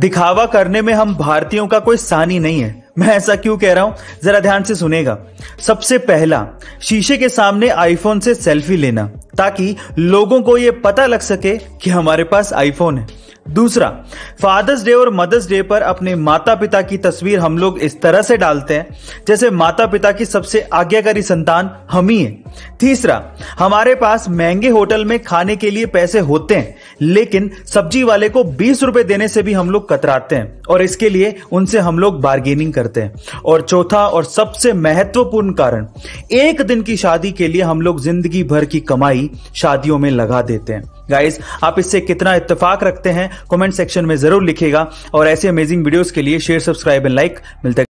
दिखावा करने में हम भारतीयों का कोई सानी नहीं है मैं ऐसा क्यों कह रहा हूं जरा ध्यान से सुनेगा सबसे पहला शीशे के सामने आईफोन से सेल्फी लेना ताकि लोगों को यह पता लग सके कि हमारे पास आईफोन है दूसरा फादर्स डे और मदर्स डे पर अपने माता पिता की तस्वीर हम लोग इस तरह से डालते हैं जैसे माता पिता की सबसे आज्ञाकारी संतान हम ही हैं तीसरा हमारे पास महंगे होटल में खाने के लिए पैसे होते हैं लेकिन सब्जी वाले को बीस रुपए देने से भी हम लोग कतराते हैं और इसके लिए उनसे हम लोग बार्गेनिंग करते हैं और चौथा और सबसे महत्वपूर्ण कारण एक दिन की शादी के लिए हम लोग जिंदगी भर की कमाई शादियों में लगा देते हैं गाइस आप इससे कितना इत्तेफाक रखते हैं कमेंट सेक्शन में जरूर लिखेगा और ऐसे अमेजिंग वीडियोस के लिए शेयर सब्सक्राइब एंड लाइक मिलते